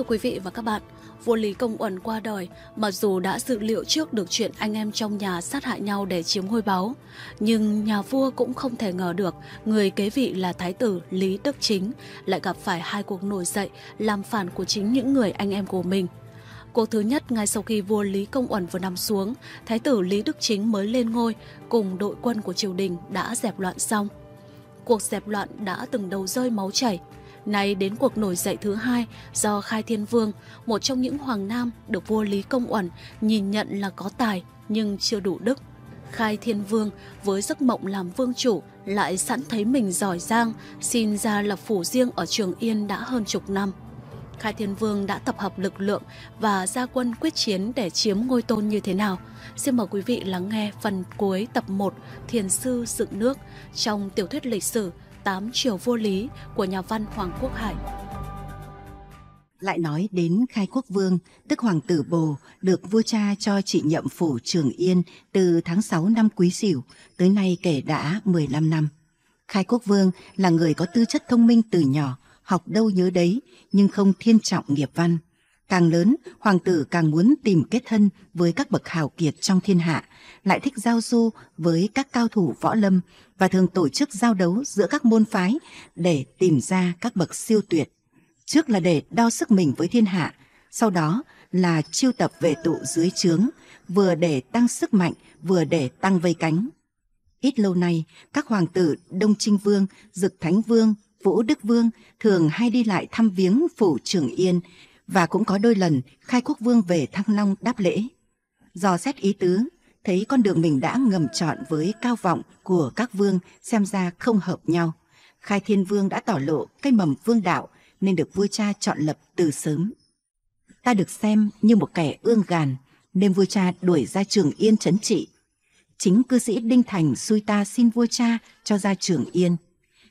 Thưa quý vị và các bạn, vua Lý Công Uẩn qua đời, mặc dù đã dự liệu trước được chuyện anh em trong nhà sát hại nhau để chiếm ngôi báu, nhưng nhà vua cũng không thể ngờ được người kế vị là thái tử Lý Đức Chính lại gặp phải hai cuộc nổi dậy làm phản của chính những người anh em của mình. Cuộc thứ nhất ngay sau khi vua Lý Công Uẩn vừa nằm xuống, thái tử Lý Đức Chính mới lên ngôi cùng đội quân của triều đình đã dẹp loạn xong. Cuộc dẹp loạn đã từng đầu rơi máu chảy, Nay đến cuộc nổi dậy thứ hai do Khai Thiên Vương, một trong những hoàng nam được vua Lý Công Uẩn nhìn nhận là có tài nhưng chưa đủ đức. Khai Thiên Vương với giấc mộng làm vương chủ lại sẵn thấy mình giỏi giang, xin ra lập phủ riêng ở Trường Yên đã hơn chục năm. Khai Thiên Vương đã tập hợp lực lượng và gia quân quyết chiến để chiếm ngôi tôn như thế nào. Xin mời quý vị lắng nghe phần cuối tập một Thiền Sư Dựng Nước trong tiểu thuyết lịch sử Tám chiều vô lý của nhà văn Hoàng Quốc Hải. Lại nói đến Khai Quốc Vương, tức Hoàng tử Bồ, được vua cha cho trị nhậm phủ Trường Yên từ tháng 6 năm Quý Sửu, tới nay kể đã 15 năm. Khai Quốc Vương là người có tư chất thông minh từ nhỏ, học đâu nhớ đấy, nhưng không thiên trọng nghiệp văn. Càng lớn, hoàng tử ừ. càng muốn tìm kết thân với các bậc hào kiệt trong thiên hạ, lại thích giao du với các cao thủ võ lâm và thường tổ chức giao đấu giữa các môn phái để tìm ra các bậc siêu tuyệt. Trước là để đo sức mình với thiên hạ, sau đó là chiêu tập về tụ dưới trướng, vừa để tăng sức mạnh, vừa để tăng vây cánh. Ít lâu nay, các hoàng tử Đông Trinh Vương, Dực Thánh Vương, Vũ Đức Vương thường hay đi lại thăm viếng phủ Trường Yên, và cũng có đôi lần khai quốc vương về Thăng Long đáp lễ. Do xét ý tứ, thấy con đường mình đã ngầm chọn với cao vọng của các vương xem ra không hợp nhau. Khai Thiên Vương đã tỏ lộ cây mầm vương đạo nên được vua cha chọn lập từ sớm. Ta được xem như một kẻ ương gàn nên vua cha đuổi ra trường Yên chấn trị. Chính cư sĩ Đinh Thành xui ta xin vua cha cho ra trường Yên.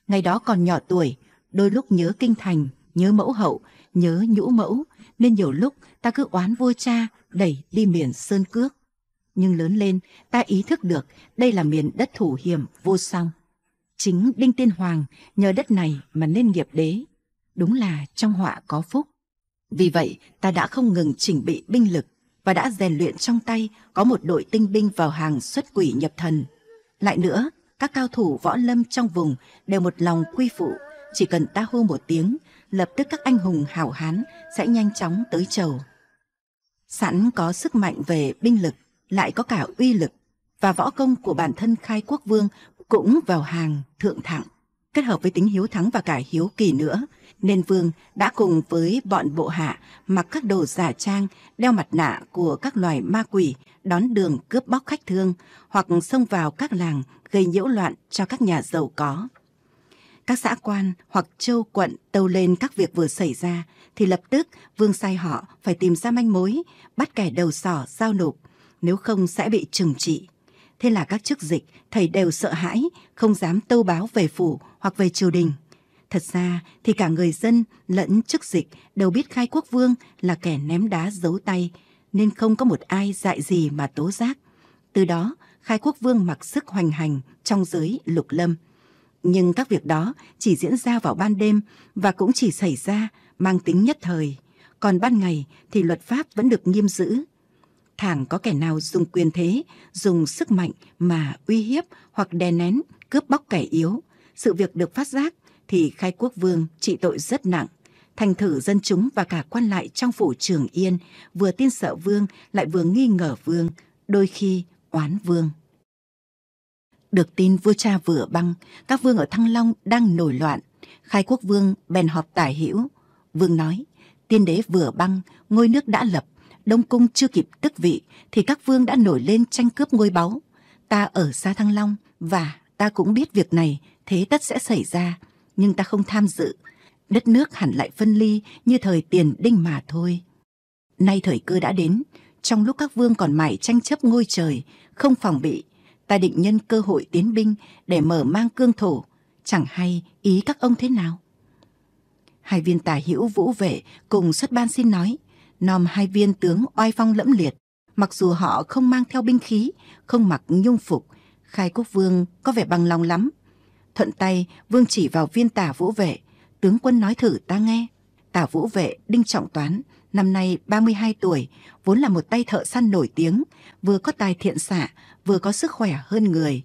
Ngày đó còn nhỏ tuổi, đôi lúc nhớ kinh thành, nhớ mẫu hậu, nhớ nhũ mẫu, nên nhiều lúc ta cứ oán vua cha đẩy đi miền sơn cước. Nhưng lớn lên, ta ý thức được đây là miền đất thủ hiểm vô song. Chính Đinh Tiên Hoàng nhờ đất này mà nên nghiệp đế. Đúng là trong họa có phúc. Vì vậy, ta đã không ngừng chỉnh bị binh lực và đã rèn luyện trong tay có một đội tinh binh vào hàng xuất quỷ nhập thần. Lại nữa, các cao thủ võ lâm trong vùng đều một lòng quy phụ. Chỉ cần ta hô một tiếng lập tức các anh hùng hảo hán sẽ nhanh chóng tới chầu. Sẵn có sức mạnh về binh lực, lại có cả uy lực, và võ công của bản thân khai quốc vương cũng vào hàng thượng thẳng. Kết hợp với tính hiếu thắng và cả hiếu kỳ nữa, nên vương đã cùng với bọn bộ hạ mặc các đồ giả trang, đeo mặt nạ của các loài ma quỷ, đón đường cướp bóc khách thương, hoặc xông vào các làng gây nhiễu loạn cho các nhà giàu có các xã quan hoặc châu quận tâu lên các việc vừa xảy ra thì lập tức vương sai họ phải tìm ra manh mối, bắt kẻ đầu sỏ giao nộp, nếu không sẽ bị trừng trị. Thế là các chức dịch, thầy đều sợ hãi, không dám tâu báo về phủ hoặc về triều đình. Thật ra thì cả người dân lẫn chức dịch đều biết khai quốc vương là kẻ ném đá giấu tay, nên không có một ai dại gì mà tố giác. Từ đó, khai quốc vương mặc sức hoành hành trong giới lục lâm nhưng các việc đó chỉ diễn ra vào ban đêm và cũng chỉ xảy ra mang tính nhất thời. Còn ban ngày thì luật pháp vẫn được nghiêm giữ. Thẳng có kẻ nào dùng quyền thế, dùng sức mạnh mà uy hiếp hoặc đè nén, cướp bóc kẻ yếu. Sự việc được phát giác thì khai quốc vương trị tội rất nặng. Thành thử dân chúng và cả quan lại trong phủ trường yên vừa tin sợ vương lại vừa nghi ngờ vương, đôi khi oán vương. Được tin vua cha vừa băng, các vương ở Thăng Long đang nổi loạn. Khai quốc vương bèn họp tả hữu. Vương nói, tiên đế vừa băng, ngôi nước đã lập, Đông Cung chưa kịp tức vị thì các vương đã nổi lên tranh cướp ngôi báu. Ta ở xa Thăng Long và ta cũng biết việc này thế tất sẽ xảy ra, nhưng ta không tham dự. Đất nước hẳn lại phân ly như thời tiền đinh mà thôi. Nay thời cơ đã đến, trong lúc các vương còn mải tranh chấp ngôi trời, không phòng bị ta định nhân cơ hội tiến binh để mở mang cương thổ, chẳng hay ý các ông thế nào. Hai viên tả hữu vũ vệ cùng xuất ban xin nói, nom hai viên tướng oai phong lẫm liệt, mặc dù họ không mang theo binh khí, không mặc nhung phục, khai quốc vương có vẻ bằng lòng lắm. Thuận tay, vương chỉ vào viên tả vũ vệ, tướng quân nói thử ta nghe. Tả Vũ Vệ, Đinh Trọng Toán, năm nay ba mươi hai tuổi, vốn là một tay thợ săn nổi tiếng, vừa có tài thiện xạ, vừa có sức khỏe hơn người.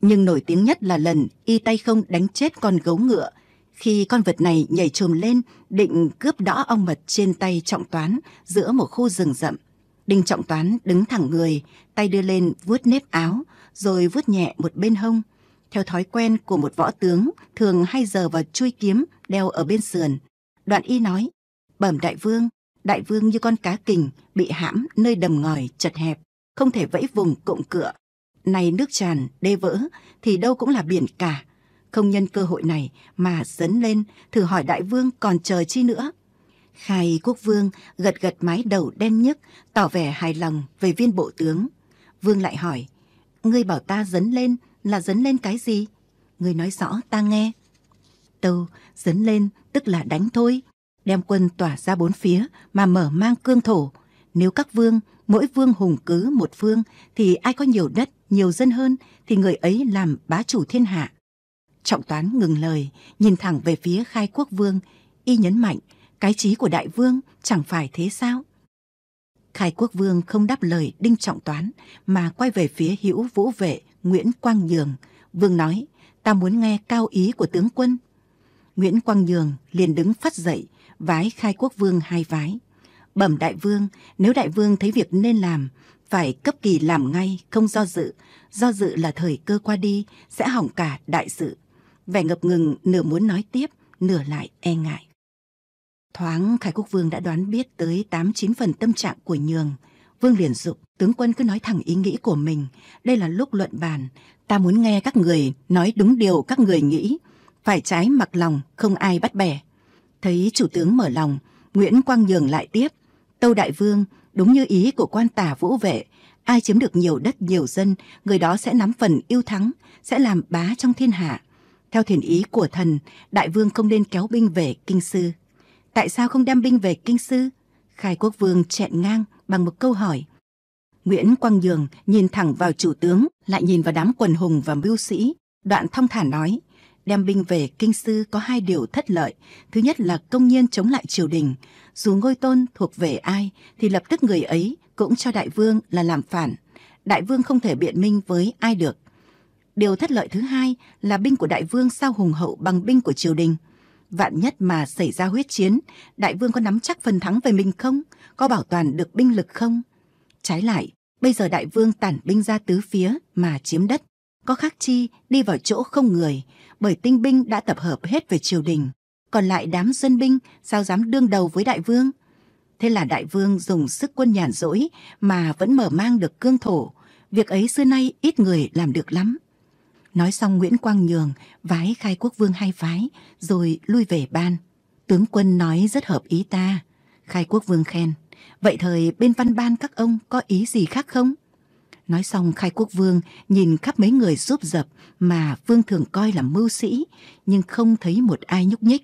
Nhưng nổi tiếng nhất là lần y tay không đánh chết con gấu ngựa. Khi con vật này nhảy trồm lên, định cướp đõ ong mật trên tay Trọng Toán giữa một khu rừng rậm. Đinh Trọng Toán đứng thẳng người, tay đưa lên vuốt nếp áo, rồi vuốt nhẹ một bên hông. Theo thói quen của một võ tướng, thường hay giờ vào chui kiếm đeo ở bên sườn. Đoạn y nói, bẩm đại vương, đại vương như con cá kình bị hãm nơi đầm ngòi chật hẹp, không thể vẫy vùng cộng cựa. nay nước tràn, đê vỡ, thì đâu cũng là biển cả. Không nhân cơ hội này mà dấn lên, thử hỏi đại vương còn chờ chi nữa. Khai quốc vương gật gật mái đầu đen nhức, tỏ vẻ hài lòng về viên bộ tướng. Vương lại hỏi, ngươi bảo ta dấn lên là dấn lên cái gì? Ngươi nói rõ ta nghe tâu, dấn lên tức là đánh thôi. Đem quân tỏa ra bốn phía mà mở mang cương thổ. Nếu các vương, mỗi vương hùng cứ một phương thì ai có nhiều đất, nhiều dân hơn thì người ấy làm bá chủ thiên hạ. Trọng toán ngừng lời, nhìn thẳng về phía khai quốc vương, y nhấn mạnh cái trí của đại vương chẳng phải thế sao? Khai quốc vương không đáp lời Đinh Trọng Toán mà quay về phía hữu vũ vệ Nguyễn Quang Nhường. Vương nói, ta muốn nghe cao ý của tướng quân. Nguyễn Quang Nhường liền đứng phát dậy, vái khai quốc vương hai vái. Bẩm đại vương, nếu đại vương thấy việc nên làm, phải cấp kỳ làm ngay, không do dự. Do dự là thời cơ qua đi, sẽ hỏng cả đại sự. Vẻ ngập ngừng nửa muốn nói tiếp, nửa lại e ngại. Thoáng Khai Quốc Vương đã đoán biết tới 89 phần tâm trạng của Nhường. Vương liền dục, tướng quân cứ nói thẳng ý nghĩ của mình. Đây là lúc luận bàn. Ta muốn nghe các người nói đúng điều các người nghĩ phải trái mặc lòng không ai bắt bẻ thấy chủ tướng mở lòng nguyễn quang nhường lại tiếp tâu đại vương đúng như ý của quan tả vũ vệ ai chiếm được nhiều đất nhiều dân người đó sẽ nắm phần yêu thắng sẽ làm bá trong thiên hạ theo thiền ý của thần đại vương không nên kéo binh về kinh sư tại sao không đem binh về kinh sư khai quốc vương chẹn ngang bằng một câu hỏi nguyễn quang nhường nhìn thẳng vào chủ tướng lại nhìn vào đám quần hùng và mưu sĩ đoạn thong thả nói đem binh về kinh sư có hai điều thất lợi. Thứ nhất là công nhiên chống lại triều đình. Dù ngôi tôn thuộc về ai thì lập tức người ấy cũng cho đại vương là làm phản. Đại vương không thể biện minh với ai được. Điều thất lợi thứ hai là binh của đại vương sao hùng hậu bằng binh của triều đình. Vạn nhất mà xảy ra huyết chiến, đại vương có nắm chắc phần thắng về mình không? Có bảo toàn được binh lực không? Trái lại, bây giờ đại vương tản binh ra tứ phía mà chiếm đất. Có khác chi đi vào chỗ không người, bởi tinh binh đã tập hợp hết về triều đình còn lại đám dân binh sao dám đương đầu với đại vương thế là đại vương dùng sức quân nhàn rỗi mà vẫn mở mang được cương thổ việc ấy xưa nay ít người làm được lắm nói xong nguyễn quang nhường vái khai quốc vương hai phái rồi lui về ban tướng quân nói rất hợp ý ta khai quốc vương khen vậy thời bên văn ban các ông có ý gì khác không Nói xong khai quốc vương nhìn khắp mấy người giúp dập mà vương thường coi là mưu sĩ, nhưng không thấy một ai nhúc nhích.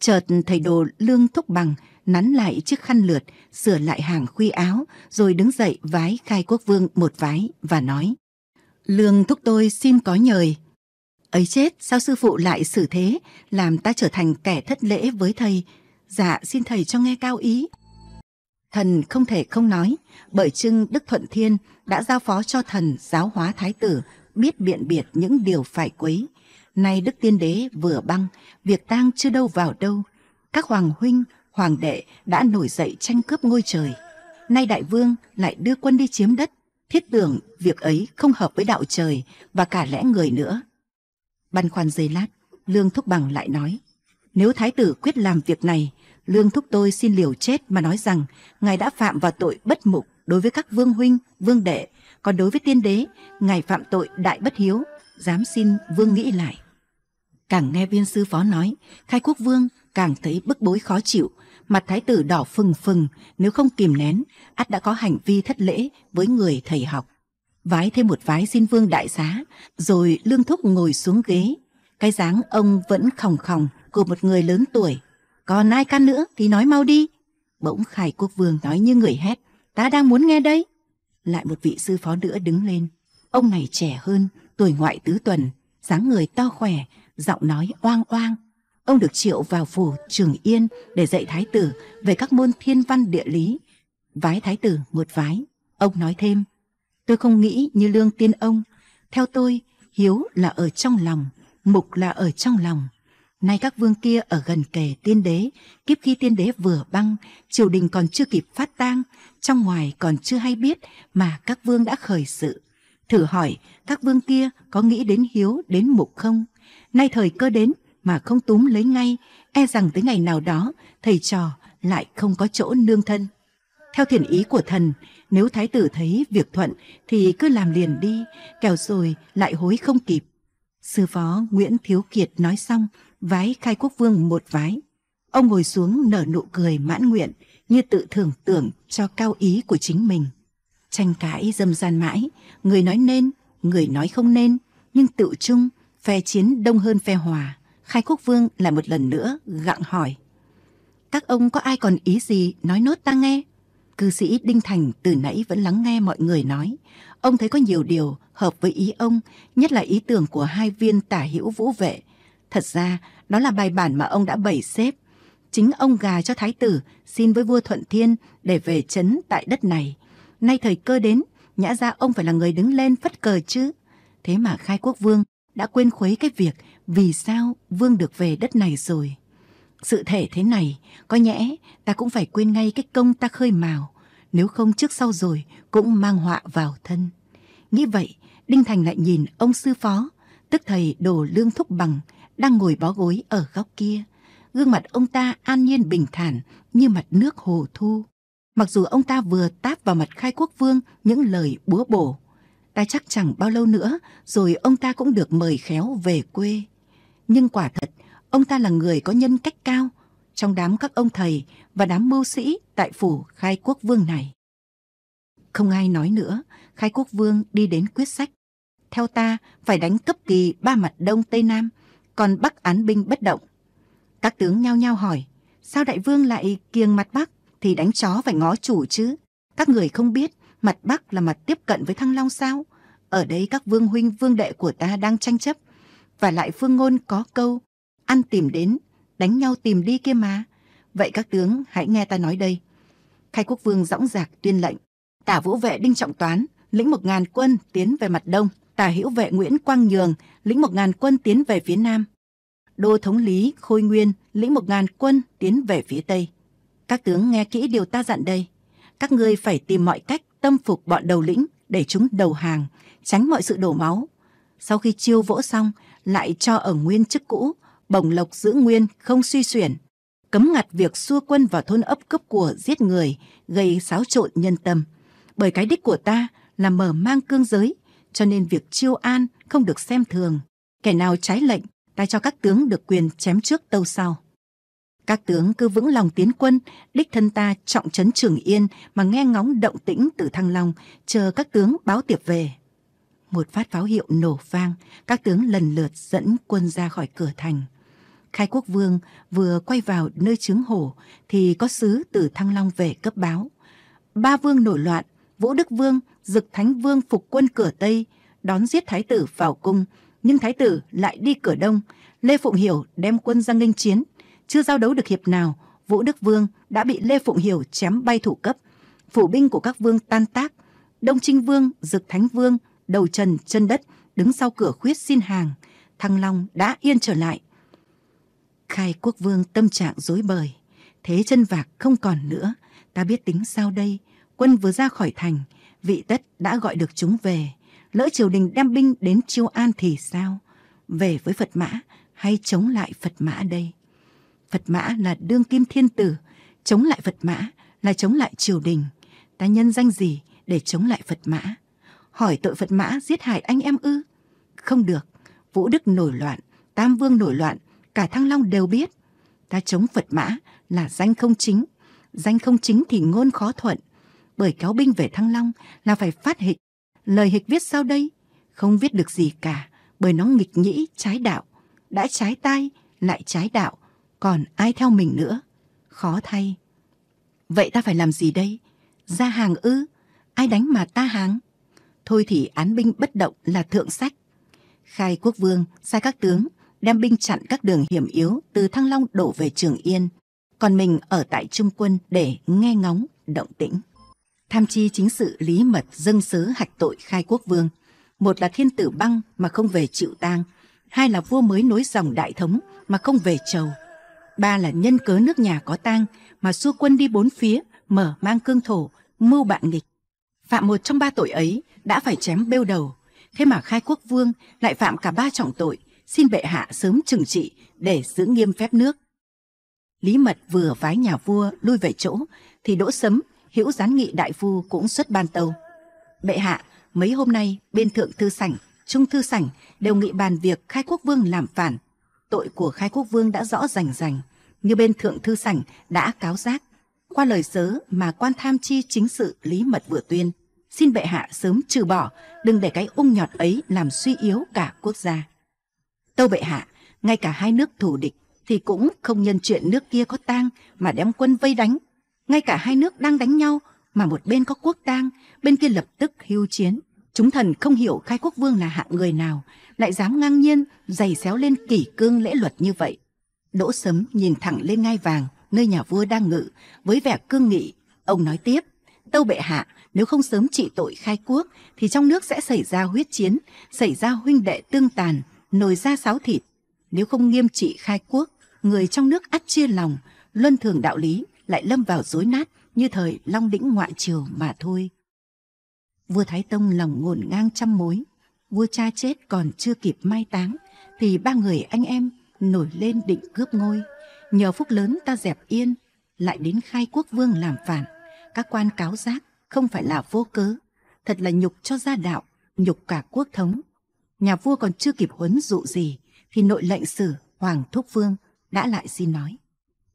Chợt thầy đồ lương thúc bằng nắn lại chiếc khăn lượt, sửa lại hàng khuy áo, rồi đứng dậy vái khai quốc vương một vái và nói. Lương thúc tôi xin có nhời. Ấy chết, sao sư phụ lại xử thế, làm ta trở thành kẻ thất lễ với thầy. Dạ, xin thầy cho nghe cao ý thần không thể không nói, bởi chưng Đức Thuận Thiên đã giao phó cho thần giáo hóa thái tử biết biện biệt những điều phải quấy. Nay Đức Tiên Đế vừa băng, việc tang chưa đâu vào đâu. Các hoàng huynh, hoàng đệ đã nổi dậy tranh cướp ngôi trời. Nay đại vương lại đưa quân đi chiếm đất, thiết tưởng việc ấy không hợp với đạo trời và cả lẽ người nữa. Băn khoăn giây lát, Lương Thúc Bằng lại nói, nếu thái tử quyết làm việc này Lương thúc tôi xin liều chết mà nói rằng Ngài đã phạm vào tội bất mục đối với các vương huynh, vương đệ, còn đối với tiên đế, Ngài phạm tội đại bất hiếu, dám xin vương nghĩ lại. Càng nghe viên sư phó nói, khai quốc vương càng thấy bức bối khó chịu, mặt thái tử đỏ phừng phừng, nếu không kìm nén, ắt đã có hành vi thất lễ với người thầy học. Vái thêm một vái xin vương đại xá, rồi lương thúc ngồi xuống ghế. Cái dáng ông vẫn khòng khòng của một người lớn tuổi, còn ai căn nữa thì nói mau đi. Bỗng Khải Quốc Vương nói như người hét. Ta đang muốn nghe đây. Lại một vị sư phó nữa đứng lên. Ông này trẻ hơn, tuổi ngoại tứ tuần, dáng người to khỏe, giọng nói oang oang. Ông được triệu vào phủ Trường Yên để dạy thái tử về các môn thiên văn địa lý. Vái thái tử một vái. Ông nói thêm, tôi không nghĩ như lương tiên ông. Theo tôi, hiếu là ở trong lòng, mục là ở trong lòng Nay các vương kia ở gần kề tiên đế, kiếp khi tiên đế vừa băng, triều đình còn chưa kịp phát tang, trong ngoài còn chưa hay biết mà các vương đã khởi sự. Thử hỏi, các vương kia có nghĩ đến hiếu, đến mục không? Nay thời cơ đến mà không túm lấy ngay, e rằng tới ngày nào đó, thầy trò lại không có chỗ nương thân. Theo thiền ý của thần, nếu thái tử thấy việc thuận thì cứ làm liền đi, kẻo rồi lại hối không kịp. Sư phó Nguyễn Thiếu Kiệt nói xong vái khai quốc vương một vái. Ông ngồi xuống nở nụ cười mãn nguyện như tự thưởng tưởng cho cao ý của chính mình. Tranh cãi dâm gian mãi, người nói nên, người nói không nên, nhưng tự chung, phe chiến đông hơn phe hòa. Khai quốc vương lại một lần nữa gặng hỏi. Các ông có ai còn ý gì nói nốt ta nghe? Cư sĩ Đinh Thành từ nãy vẫn lắng nghe mọi người nói. Ông thấy có nhiều điều hợp với ý ông, nhất là ý tưởng của hai viên tả hữu vũ vệ Thật ra, đó là bài bản mà ông đã bày xếp. Chính ông gà cho thái tử xin với vua Thuận Thiên để về chấn tại đất này. Nay thời cơ đến, nhã ra ông phải là người đứng lên phất cờ chứ. Thế mà khai quốc vương đã quên khuấy cái việc vì sao vương được về đất này rồi. Sự thể thế này, có nhẽ ta cũng phải quên ngay cái công ta khơi mào, nếu không trước sau rồi cũng mang họa vào thân. Nghĩ vậy, Đinh Thành lại nhìn ông sư phó, tức thầy Đồ Lương Thúc Bằng, đang ngồi bó gối ở góc kia. Gương mặt ông ta an nhiên bình thản như mặt nước hồ thu. Mặc dù ông ta vừa táp vào mặt khai quốc vương những lời búa bổ, ta chắc chẳng bao lâu nữa rồi ông ta cũng được mời khéo về quê. Nhưng quả thật, ông ta là người có nhân cách cao trong đám các ông thầy và đám mưu sĩ tại phủ khai quốc vương này. Không ai nói nữa, khai quốc vương đi đến quyết sách. Theo ta, phải đánh cấp kỳ ba mặt đông tây nam, còn bắc án binh bất động các tướng nhao nhao hỏi sao đại vương lại kiêng mặt bắc thì đánh chó phải ngó chủ chứ các người không biết mặt bắc là mặt tiếp cận với thăng long sao ở đây các vương huynh vương đệ của ta đang tranh chấp và lại phương ngôn có câu ăn tìm đến đánh nhau tìm đi kia mà vậy các tướng hãy nghe ta nói đây khai quốc vương dõng dạc tuyên lệnh tả vũ vệ đinh trọng toán lĩnh một ngàn quân tiến về mặt đông tả hữu vệ Nguyễn Quang Nhường lĩnh một ngàn quân tiến về phía nam. Đô thống lý Khôi Nguyên lĩnh một ngàn quân tiến về phía tây. Các tướng nghe kỹ điều ta dặn đây. Các ngươi phải tìm mọi cách tâm phục bọn đầu lĩnh để chúng đầu hàng, tránh mọi sự đổ máu. Sau khi chiêu vỗ xong, lại cho ở nguyên chức cũ, bổng lộc giữ nguyên không suy xuyển. Cấm ngặt việc xua quân vào thôn ấp cấp của giết người, gây xáo trộn nhân tâm. Bởi cái đích của ta là mở mang cương giới, cho nên việc chiêu an không được xem thường. Kẻ nào trái lệnh, ta cho các tướng được quyền chém trước tâu sau. Các tướng cứ vững lòng tiến quân, đích thân ta trọng trấn Trường Yên mà nghe ngóng động tĩnh từ Thăng Long, chờ các tướng báo tiệp về. Một phát pháo hiệu nổ vang, các tướng lần lượt dẫn quân ra khỏi cửa thành. Khai Quốc Vương vừa quay vào nơi trướng hổ thì có sứ từ Thăng Long về cấp báo. Ba vương nổi loạn, Vũ Đức Vương dực Thánh Vương phục quân cửa Tây, đón giết Thái tử vào cung, nhưng Thái tử lại đi cửa Đông. Lê Phụng Hiểu đem quân ra nghênh chiến, chưa giao đấu được hiệp nào, Vũ Đức Vương đã bị Lê Phụng Hiểu chém bay thủ cấp. Phủ binh của các vương tan tác, Đông Trinh Vương, Dực Thánh Vương, đầu trần chân đất đứng sau cửa khuyết xin hàng, Thăng Long đã yên trở lại. Khai Quốc Vương tâm trạng rối bời, thế chân vạc không còn nữa, ta biết tính sao đây, quân vừa ra khỏi thành, vị tất đã gọi được chúng về lỡ triều đình đem binh đến chiêu an thì sao về với phật mã hay chống lại phật mã đây phật mã là đương kim thiên tử chống lại phật mã là chống lại triều đình ta nhân danh gì để chống lại phật mã hỏi tội phật mã giết hại anh em ư không được vũ đức nổi loạn tam vương nổi loạn cả thăng long đều biết ta chống phật mã là danh không chính danh không chính thì ngôn khó thuận bởi kéo binh về Thăng Long là phải phát hịch. Lời hịch viết sau đây không viết được gì cả bởi nó nghịch nhĩ trái đạo, đã trái tay lại trái đạo, còn ai theo mình nữa? Khó thay. Vậy ta phải làm gì đây? Ra hàng ư? Ai đánh mà ta hàng? Thôi thì án binh bất động là thượng sách. Khai quốc vương sai các tướng đem binh chặn các đường hiểm yếu từ Thăng Long đổ về Trường Yên, còn mình ở tại Trung quân để nghe ngóng động tĩnh tham chi chính sự lý mật dâng sớ hạch tội khai quốc vương. Một là thiên tử băng mà không về chịu tang, hai là vua mới nối dòng đại thống mà không về chầu. Ba là nhân cớ nước nhà có tang mà xua quân đi bốn phía, mở mang cương thổ, mưu bạn nghịch. Phạm một trong ba tội ấy đã phải chém bêu đầu, thế mà khai quốc vương lại phạm cả ba trọng tội, xin bệ hạ sớm trừng trị để giữ nghiêm phép nước. Lý Mật vừa vái nhà vua lui về chỗ thì Đỗ Sấm hữu gián nghị đại phu cũng xuất ban tâu bệ hạ mấy hôm nay bên thượng thư sảnh trung thư sảnh đều nghị bàn việc khai quốc vương làm phản tội của khai quốc vương đã rõ rành rành như bên thượng thư sảnh đã cáo giác qua lời sớ mà quan tham chi chính sự lý mật vừa tuyên xin bệ hạ sớm trừ bỏ đừng để cái ung nhọt ấy làm suy yếu cả quốc gia tâu bệ hạ ngay cả hai nước thù địch thì cũng không nhân chuyện nước kia có tang mà đem quân vây đánh ngay cả hai nước đang đánh nhau mà một bên có quốc tang, bên kia lập tức hưu chiến. Chúng thần không hiểu khai quốc vương là hạng người nào, lại dám ngang nhiên giày xéo lên kỷ cương lễ luật như vậy. Đỗ Sấm nhìn thẳng lên ngai vàng, nơi nhà vua đang ngự, với vẻ cương nghị. Ông nói tiếp, tâu bệ hạ, nếu không sớm trị tội khai quốc, thì trong nước sẽ xảy ra huyết chiến, xảy ra huynh đệ tương tàn, nồi ra sáo thịt. Nếu không nghiêm trị khai quốc, người trong nước ắt chia lòng, luân thường đạo lý, lại lâm vào rối nát như thời Long Đĩnh ngoại triều mà thôi. Vua Thái Tông lòng ngổn ngang trăm mối, vua cha chết còn chưa kịp mai táng, thì ba người anh em nổi lên định cướp ngôi. Nhờ phúc lớn ta dẹp yên, lại đến khai quốc vương làm phản. Các quan cáo giác không phải là vô cớ, thật là nhục cho gia đạo, nhục cả quốc thống. Nhà vua còn chưa kịp huấn dụ gì, thì nội lệnh sử Hoàng Thúc Vương đã lại xin nói.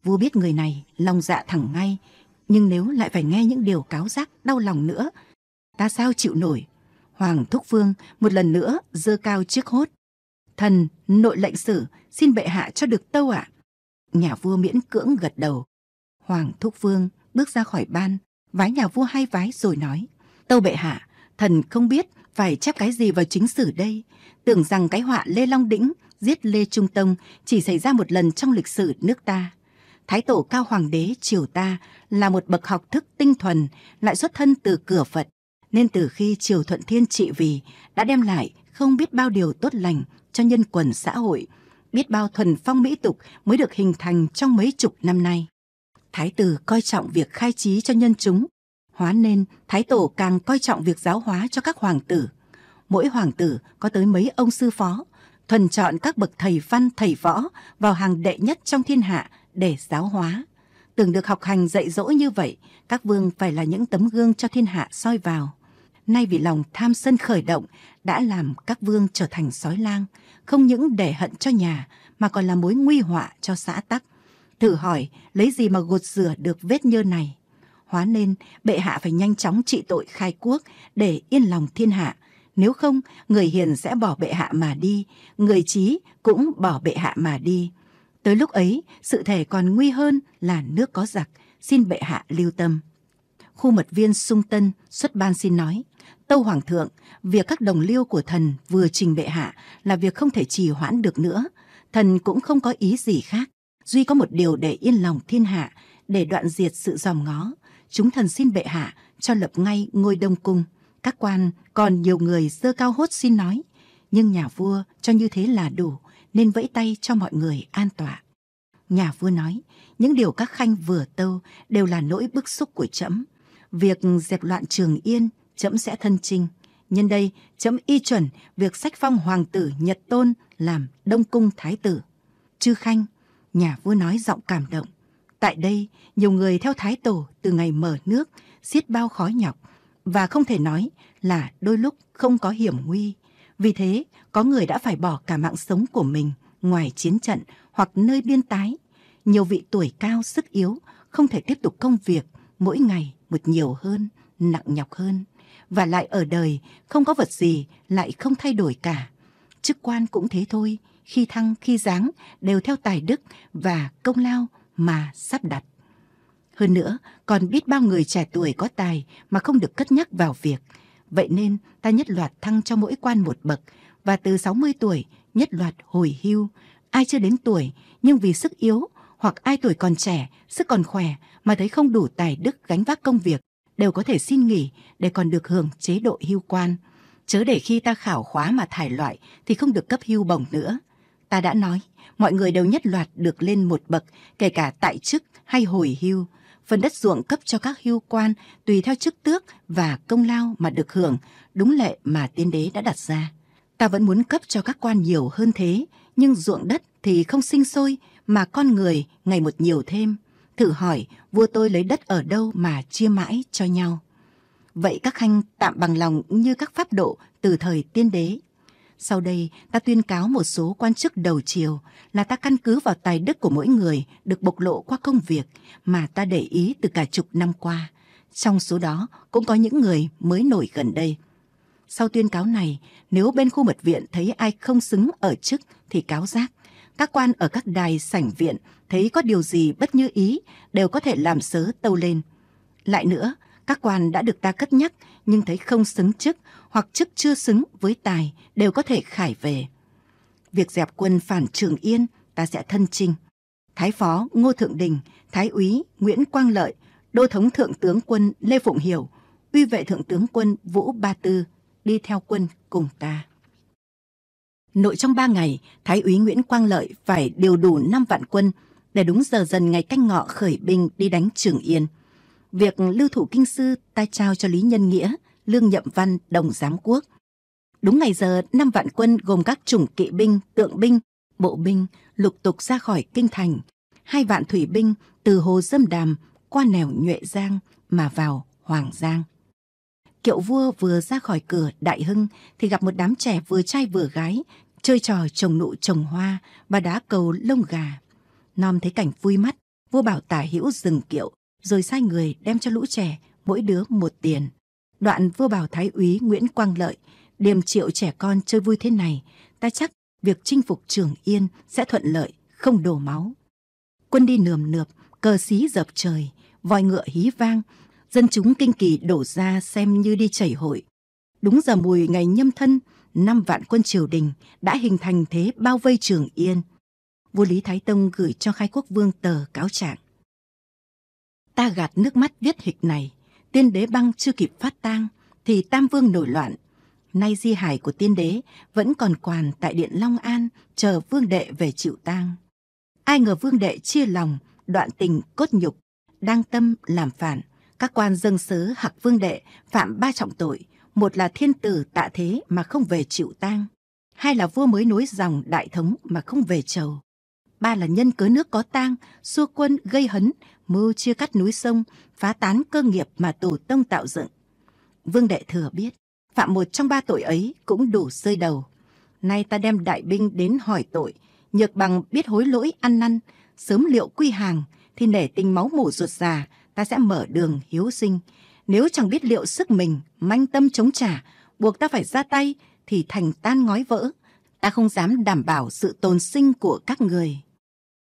Vua biết người này lòng dạ thẳng ngay, nhưng nếu lại phải nghe những điều cáo giác đau lòng nữa, ta sao chịu nổi? Hoàng Thúc Vương một lần nữa dơ cao chiếc hốt. Thần, nội lệnh sử, xin bệ hạ cho được tâu ạ. À? Nhà vua miễn cưỡng gật đầu. Hoàng Thúc Vương bước ra khỏi ban, vái nhà vua hai vái rồi nói. Tâu bệ hạ, thần không biết phải chép cái gì vào chính sử đây. Tưởng rằng cái họa Lê Long Đĩnh giết Lê Trung Tông chỉ xảy ra một lần trong lịch sử nước ta. Thái tổ cao hoàng đế triều ta là một bậc học thức tinh thuần, lại xuất thân từ cửa Phật, nên từ khi triều Thuận Thiên trị vì đã đem lại không biết bao điều tốt lành cho nhân quần xã hội, biết bao thuần phong mỹ tục mới được hình thành trong mấy chục năm nay. Thái tử coi trọng việc khai trí cho nhân chúng, hóa nên Thái tổ càng coi trọng việc giáo hóa cho các hoàng tử. Mỗi hoàng tử có tới mấy ông sư phó thuần chọn các bậc thầy văn thầy võ vào hàng đệ nhất trong thiên hạ để giáo hóa. Từng được học hành dạy dỗ như vậy, các vương phải là những tấm gương cho thiên hạ soi vào. Nay vì lòng tham sân khởi động đã làm các vương trở thành sói lang, không những để hận cho nhà mà còn là mối nguy họa cho xã tắc. Thử hỏi lấy gì mà gột rửa được vết nhơ này? Hóa nên bệ hạ phải nhanh chóng trị tội khai quốc để yên lòng thiên hạ. Nếu không, người hiền sẽ bỏ bệ hạ mà đi, người trí cũng bỏ bệ hạ mà đi. Tới lúc ấy, sự thể còn nguy hơn là nước có giặc, xin bệ hạ lưu tâm. Khu mật viên sung tân xuất ban xin nói, Tâu Hoàng thượng, việc các đồng liêu của thần vừa trình bệ hạ là việc không thể trì hoãn được nữa. Thần cũng không có ý gì khác, duy có một điều để yên lòng thiên hạ, để đoạn diệt sự dòm ngó. Chúng thần xin bệ hạ cho lập ngay ngôi đông cung. Các quan còn nhiều người dơ cao hốt xin nói, nhưng nhà vua cho như thế là đủ nên vẫy tay cho mọi người an tọa. Nhà vua nói, những điều các khanh vừa tâu đều là nỗi bức xúc của trẫm. Việc dẹp loạn trường yên, trẫm sẽ thân trinh. Nhân đây, trẫm y chuẩn việc sách phong hoàng tử Nhật Tôn làm Đông Cung Thái tử. Chư khanh, nhà vua nói giọng cảm động. Tại đây, nhiều người theo Thái Tổ từ ngày mở nước, xiết bao khó nhọc, và không thể nói là đôi lúc không có hiểm nguy. Vì thế, có người đã phải bỏ cả mạng sống của mình ngoài chiến trận hoặc nơi biên tái. Nhiều vị tuổi cao sức yếu không thể tiếp tục công việc mỗi ngày một nhiều hơn, nặng nhọc hơn. Và lại ở đời không có vật gì lại không thay đổi cả. Chức quan cũng thế thôi, khi thăng khi giáng đều theo tài đức và công lao mà sắp đặt. Hơn nữa, còn biết bao người trẻ tuổi có tài mà không được cất nhắc vào việc – Vậy nên ta nhất loạt thăng cho mỗi quan một bậc và từ 60 tuổi nhất loạt hồi hưu. Ai chưa đến tuổi nhưng vì sức yếu hoặc ai tuổi còn trẻ, sức còn khỏe mà thấy không đủ tài đức gánh vác công việc đều có thể xin nghỉ để còn được hưởng chế độ hưu quan. Chớ để khi ta khảo khóa mà thải loại thì không được cấp hưu bổng nữa. Ta đã nói, mọi người đều nhất loạt được lên một bậc, kể cả tại chức hay hồi hưu phần đất ruộng cấp cho các hưu quan tùy theo chức tước và công lao mà được hưởng, đúng lệ mà tiên đế đã đặt ra. Ta vẫn muốn cấp cho các quan nhiều hơn thế, nhưng ruộng đất thì không sinh sôi mà con người ngày một nhiều thêm. Thử hỏi vua tôi lấy đất ở đâu mà chia mãi cho nhau. Vậy các khanh tạm bằng lòng như các pháp độ từ thời tiên đế sau đây, ta tuyên cáo một số quan chức đầu triều, là ta căn cứ vào tài đức của mỗi người được bộc lộ qua công việc mà ta để ý từ cả chục năm qua. Trong số đó cũng có những người mới nổi gần đây. Sau tuyên cáo này, nếu bên khu mật viện thấy ai không xứng ở chức thì cáo giác. Các quan ở các đài sảnh viện thấy có điều gì bất như ý đều có thể làm sớ tâu lên. Lại nữa, các quan đã được ta cất nhắc nhưng thấy không xứng chức hoặc chức chưa xứng với tài đều có thể khải về. Việc dẹp quân phản Trường Yên ta sẽ thân trinh. Thái phó Ngô Thượng Đình, Thái úy Nguyễn Quang Lợi, Đô thống Thượng tướng quân Lê Phụng Hiểu, uy vệ Thượng tướng quân Vũ Ba Tư đi theo quân cùng ta. Nội trong ba ngày, Thái úy Nguyễn Quang Lợi phải điều đủ 5 vạn quân để đúng giờ dần ngày canh ngọ khởi binh đi đánh Trường Yên. Việc lưu thủ kinh sư ta trao cho Lý Nhân Nghĩa – Lương Nhậm Văn, Đồng Giám Quốc. Đúng ngày giờ, năm vạn quân gồm các chủng kỵ binh, tượng binh, bộ binh lục tục ra khỏi kinh thành. Hai vạn thủy binh từ hồ Dâm Đàm qua nẻo Nhuệ Giang mà vào Hoàng Giang. Kiệu vua vừa ra khỏi cửa Đại Hưng thì gặp một đám trẻ vừa trai vừa gái chơi trò trồng nụ trồng hoa và đá cầu lông gà. Nom thấy cảnh vui mắt, vua bảo tả hữu dừng kiệu rồi sai người đem cho lũ trẻ mỗi đứa một tiền. Đoạn vua bảo thái úy Nguyễn Quang Lợi, điềm triệu trẻ con chơi vui thế này, ta chắc việc chinh phục Trường Yên sẽ thuận lợi, không đổ máu. Quân đi nườm nượp, cờ xí dập trời, vòi ngựa hí vang, dân chúng kinh kỳ đổ ra xem như đi chảy hội. Đúng giờ mùi ngày nhâm thân, năm vạn quân triều đình đã hình thành thế bao vây Trường Yên. Vua Lý Thái Tông gửi cho Khai Quốc Vương tờ cáo trạng. Ta gạt nước mắt viết hịch này, tiên đế băng chưa kịp phát tang thì tam vương nổi loạn nay di hài của tiên đế vẫn còn quàn tại điện long an chờ vương đệ về chịu tang ai ngờ vương đệ chia lòng đoạn tình cốt nhục đang tâm làm phản các quan dân sớ hặc vương đệ phạm ba trọng tội một là thiên tử tạ thế mà không về chịu tang hai là vua mới nối dòng đại thống mà không về chầu ba là nhân cớ nước có tang xua quân gây hấn mưu chia cắt núi sông, phá tán cơ nghiệp mà tổ tông tạo dựng. Vương Đại Thừa biết, phạm một trong ba tội ấy cũng đủ rơi đầu. Nay ta đem đại binh đến hỏi tội, nhược bằng biết hối lỗi ăn năn, sớm liệu quy hàng, thì nể tình máu mủ ruột già, ta sẽ mở đường hiếu sinh. Nếu chẳng biết liệu sức mình, manh tâm chống trả, buộc ta phải ra tay, thì thành tan ngói vỡ. Ta không dám đảm bảo sự tồn sinh của các người.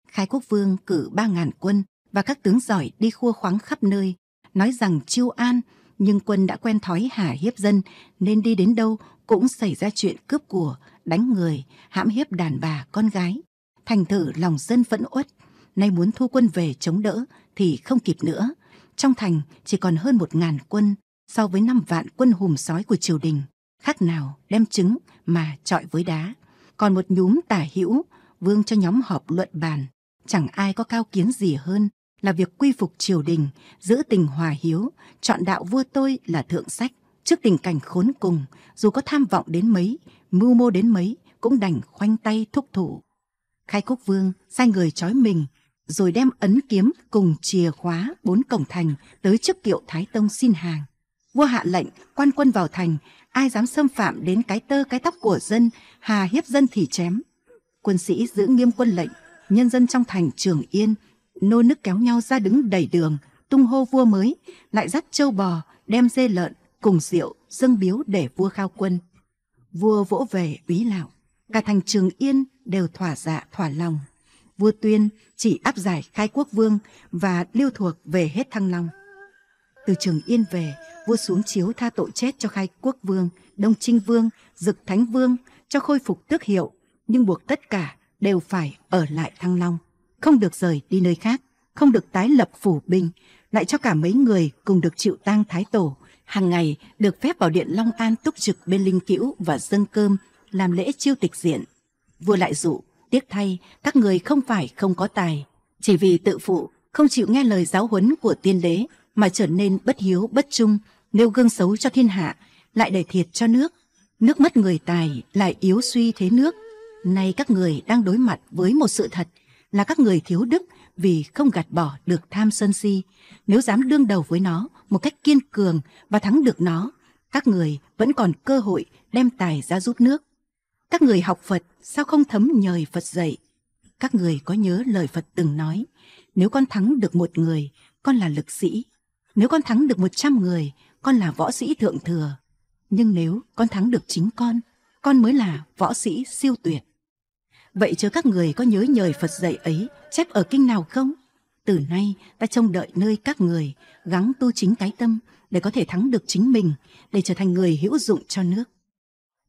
Khai quốc vương cử ba ngàn quân và các tướng giỏi đi khua khoáng khắp nơi, nói rằng chiêu an, nhưng quân đã quen thói hà hiếp dân nên đi đến đâu cũng xảy ra chuyện cướp của, đánh người, hãm hiếp đàn bà, con gái. Thành thử lòng dân phẫn uất, nay muốn thu quân về chống đỡ thì không kịp nữa. Trong thành chỉ còn hơn một ngàn quân so với năm vạn quân hùm sói của triều đình, khác nào đem trứng mà trọi với đá. Còn một nhúm tả hữu, vương cho nhóm họp luận bàn, chẳng ai có cao kiến gì hơn là việc quy phục triều đình, giữ tình hòa hiếu, chọn đạo vua tôi là thượng sách. Trước tình cảnh khốn cùng, dù có tham vọng đến mấy, mưu mô đến mấy, cũng đành khoanh tay thúc thủ. Khai Quốc Vương sai người trói mình, rồi đem ấn kiếm cùng chìa khóa bốn cổng thành tới trước kiệu Thái Tông xin hàng. Vua hạ lệnh, quan quân vào thành, ai dám xâm phạm đến cái tơ cái tóc của dân, hà hiếp dân thì chém. Quân sĩ giữ nghiêm quân lệnh, nhân dân trong thành trường yên, nô nức kéo nhau ra đứng đầy đường, tung hô vua mới, lại dắt châu bò, đem dê lợn, cùng rượu, dâng biếu để vua khao quân. Vua vỗ về úy lão, cả thành Trường Yên đều thỏa dạ thỏa lòng. Vua Tuyên chỉ áp giải khai quốc vương và lưu thuộc về hết Thăng Long. Từ Trường Yên về, vua xuống chiếu tha tội chết cho khai quốc vương, Đông Trinh Vương, Dực Thánh Vương, cho khôi phục tước hiệu, nhưng buộc tất cả đều phải ở lại Thăng Long không được rời đi nơi khác, không được tái lập phủ binh, lại cho cả mấy người cùng được chịu tang thái tổ. Hàng ngày được phép vào điện Long An túc trực bên linh cữu và dâng cơm, làm lễ chiêu tịch diện. Vua lại dụ, tiếc thay, các người không phải không có tài, chỉ vì tự phụ, không chịu nghe lời giáo huấn của tiên đế mà trở nên bất hiếu bất trung, nêu gương xấu cho thiên hạ, lại để thiệt cho nước. Nước mất người tài lại yếu suy thế nước. Nay các người đang đối mặt với một sự thật là các người thiếu đức vì không gạt bỏ được tham sân si. Nếu dám đương đầu với nó một cách kiên cường và thắng được nó, các người vẫn còn cơ hội đem tài ra giúp nước. Các người học Phật sao không thấm nhời Phật dạy? Các người có nhớ lời Phật từng nói, nếu con thắng được một người, con là lực sĩ. Nếu con thắng được một trăm người, con là võ sĩ thượng thừa. Nhưng nếu con thắng được chính con, con mới là võ sĩ siêu tuyệt. Vậy chớ các người có nhớ nhời Phật dạy ấy chép ở kinh nào không? Từ nay ta trông đợi nơi các người gắng tu chính cái tâm để có thể thắng được chính mình, để trở thành người hữu dụng cho nước.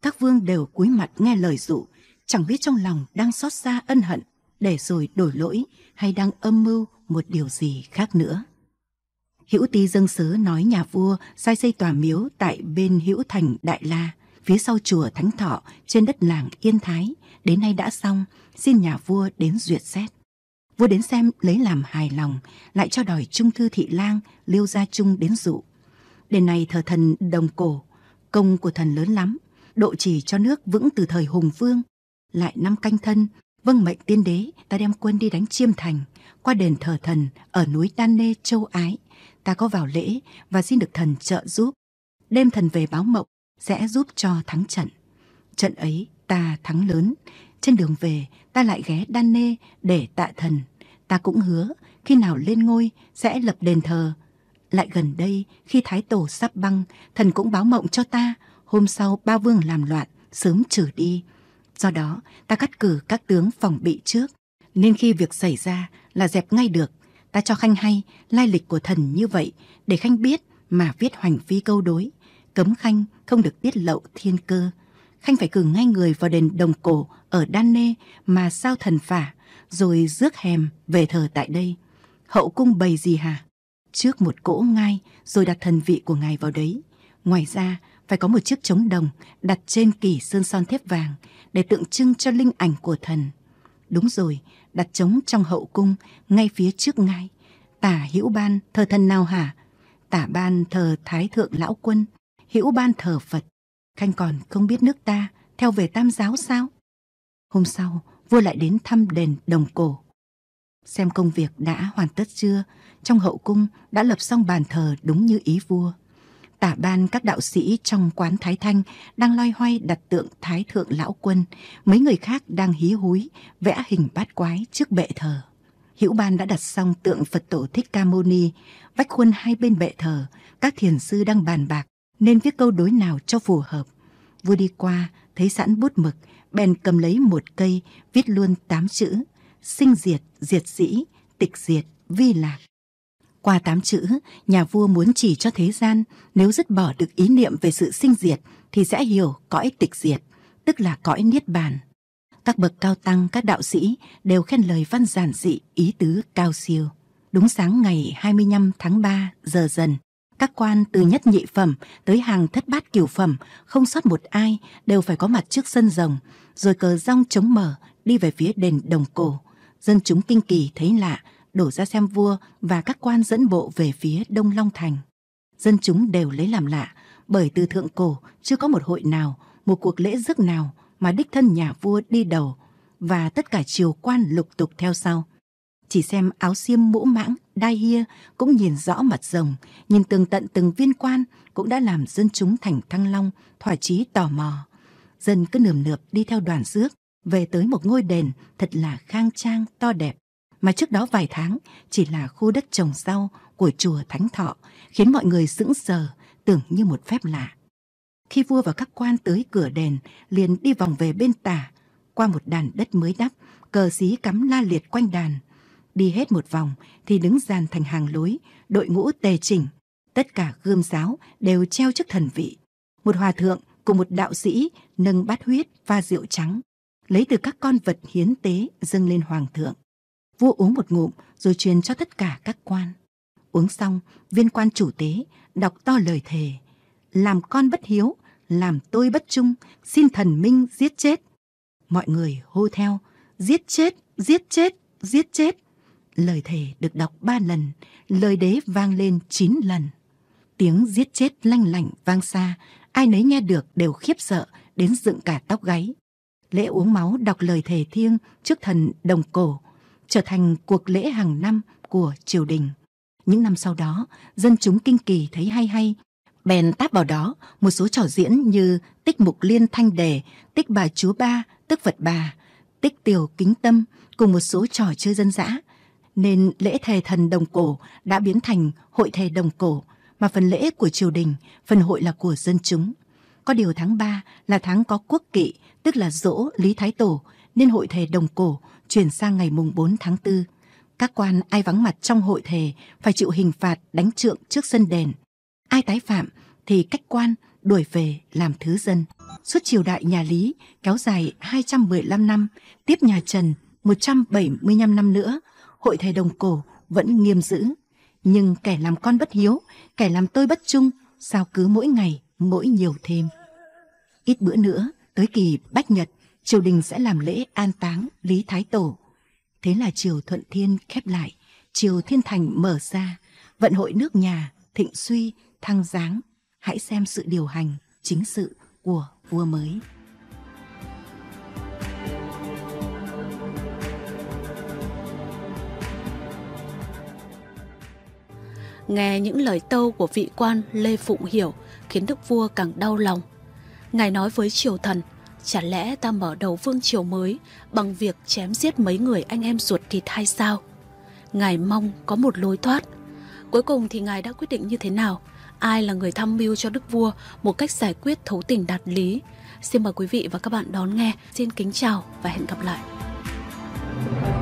Các vương đều cúi mặt nghe lời dụ, chẳng biết trong lòng đang xót xa ân hận, để rồi đổi lỗi hay đang âm mưu một điều gì khác nữa. Hữu Tý dân sứ nói nhà vua sai xây tòa miếu tại bên Hữu Thành Đại La, phía sau chùa Thánh Thọ trên đất làng Yên Thái, đến nay đã xong, xin nhà vua đến duyệt xét. Vua đến xem lấy làm hài lòng, lại cho đòi trung thư thị lang Liêu Gia Trung đến dụ. Đền này thờ thần đồng cổ, công của thần lớn lắm, độ chỉ cho nước vững từ thời Hùng Vương. Lại năm canh thân, vâng mệnh tiên đế, ta đem quân đi đánh Chiêm Thành, qua đền thờ thần ở núi Đan Nê, Châu Ái. Ta có vào lễ và xin được thần trợ giúp. Đêm thần về báo mộng, sẽ giúp cho thắng trận. Trận ấy ta thắng lớn, trên đường về ta lại ghé Đan Nê để tạ thần. Ta cũng hứa khi nào lên ngôi sẽ lập đền thờ. Lại gần đây khi Thái Tổ sắp băng, thần cũng báo mộng cho ta, hôm sau ba vương làm loạn, sớm trừ đi. Do đó ta cắt cử các tướng phòng bị trước, nên khi việc xảy ra là dẹp ngay được. Ta cho Khanh hay lai lịch của thần như vậy để Khanh biết mà viết hoành phi câu đối cấm Khanh không được tiết lậu thiên cơ. Khanh phải cử ngay người vào đền Đồng Cổ ở Đan Nê mà sao thần phả, rồi rước hèm về thờ tại đây. Hậu cung bày gì hả? Trước một cỗ ngai rồi đặt thần vị của ngài vào đấy. Ngoài ra, phải có một chiếc trống đồng đặt trên kỷ sơn son thép vàng để tượng trưng cho linh ảnh của thần. Đúng rồi, đặt trống trong hậu cung ngay phía trước ngai. Tả hữu ban thờ thần nào hả? Tả ban thờ thái thượng lão quân, hữu ban thờ Phật, Khanh còn không biết nước ta theo về tam giáo sao? Hôm sau, vua lại đến thăm đền Đồng Cổ. Xem công việc đã hoàn tất chưa, trong hậu cung đã lập xong bàn thờ đúng như ý vua. Tả ban các đạo sĩ trong quán Thái Thanh đang loay hoay đặt tượng Thái Thượng Lão Quân, mấy người khác đang hí húi, vẽ hình bát quái trước bệ thờ. Hữu Ban đã đặt xong tượng Phật tổ Thích Ca Mâu Ni, vách khuôn hai bên bệ thờ, các thiền sư đang bàn bạc nên viết câu đối nào cho phù hợp. Vua đi qua, thấy sẵn bút mực, bèn cầm lấy một cây, viết luôn tám chữ, sinh diệt, diệt sĩ, tịch diệt, vi lạc. Qua tám chữ, nhà vua muốn chỉ cho thế gian, nếu dứt bỏ được ý niệm về sự sinh diệt thì sẽ hiểu cõi tịch diệt, tức là cõi niết bàn. Các bậc cao tăng, các đạo sĩ đều khen lời văn giản dị, ý tứ cao siêu. Đúng sáng ngày 25 tháng 3 giờ dần, các quan từ nhất nhị phẩm tới hàng thất bát cửu phẩm, không sót một ai, đều phải có mặt trước sân rồng, rồi cờ rong chống mở đi về phía đền đồng cổ. Dân chúng kinh kỳ thấy lạ, đổ ra xem vua và các quan dẫn bộ về phía Đông Long Thành. Dân chúng đều lấy làm lạ, bởi từ thượng cổ chưa có một hội nào, một cuộc lễ rước nào mà đích thân nhà vua đi đầu và tất cả triều quan lục tục theo sau chỉ xem áo xiêm mũ mãng, đai hia cũng nhìn rõ mặt rồng, nhìn tường tận từng viên quan cũng đã làm dân chúng thành Thăng Long thỏa chí tò mò. Dân cứ nườm nượp đi theo đoàn rước, về tới một ngôi đền thật là khang trang, to đẹp, mà trước đó vài tháng chỉ là khu đất trồng rau của chùa Thánh Thọ, khiến mọi người sững sờ, tưởng như một phép lạ. Khi vua và các quan tới cửa đền, liền đi vòng về bên tả, qua một đàn đất mới đắp, cờ xí cắm la liệt quanh đàn, đi hết một vòng thì đứng dàn thành hàng lối, đội ngũ tề chỉnh. Tất cả gươm giáo đều treo chức thần vị. Một hòa thượng cùng một đạo sĩ nâng bát huyết pha rượu trắng, lấy từ các con vật hiến tế dâng lên hoàng thượng. Vua uống một ngụm rồi truyền cho tất cả các quan. Uống xong, viên quan chủ tế đọc to lời thề. Làm con bất hiếu, làm tôi bất trung, xin thần minh giết chết. Mọi người hô theo, giết chết, giết chết, giết chết. Lời thề được đọc ba lần, lời đế vang lên chín lần. Tiếng giết chết lanh lảnh vang xa, ai nấy nghe được đều khiếp sợ đến dựng cả tóc gáy. Lễ uống máu đọc lời thề thiêng trước thần Đồng Cổ trở thành cuộc lễ hàng năm của triều đình. Những năm sau đó, dân chúng kinh kỳ thấy hay hay, bèn táp vào đó một số trò diễn như tích mục liên thanh đề, tích bà chúa ba, tức vật bà, tích tiểu kính tâm cùng một số trò chơi dân dã nên lễ thề thần đồng cổ đã biến thành hội thề đồng cổ, mà phần lễ của triều đình, phần hội là của dân chúng. Có điều tháng 3 là tháng có quốc kỵ, tức là dỗ Lý Thái Tổ, nên hội thề đồng cổ chuyển sang ngày mùng 4 tháng 4. Các quan ai vắng mặt trong hội thề phải chịu hình phạt đánh trượng trước sân đền. Ai tái phạm thì cách quan đuổi về làm thứ dân. Suốt triều đại nhà Lý kéo dài 215 năm, tiếp nhà Trần 175 năm nữa hội thầy đồng cổ vẫn nghiêm giữ. Nhưng kẻ làm con bất hiếu, kẻ làm tôi bất trung, sao cứ mỗi ngày, mỗi nhiều thêm. Ít bữa nữa, tới kỳ Bách Nhật, triều đình sẽ làm lễ an táng Lý Thái Tổ. Thế là triều Thuận Thiên khép lại, triều Thiên Thành mở ra, vận hội nước nhà, thịnh suy, thăng giáng. Hãy xem sự điều hành, chính sự của vua mới. Nghe những lời tâu của vị quan Lê Phụng Hiểu khiến đức vua càng đau lòng. Ngài nói với triều thần, chả lẽ ta mở đầu vương triều mới bằng việc chém giết mấy người anh em ruột thịt hay sao? Ngài mong có một lối thoát. Cuối cùng thì ngài đã quyết định như thế nào? Ai là người tham mưu cho đức vua một cách giải quyết thấu tình đạt lý? Xin mời quý vị và các bạn đón nghe. Xin kính chào và hẹn gặp lại.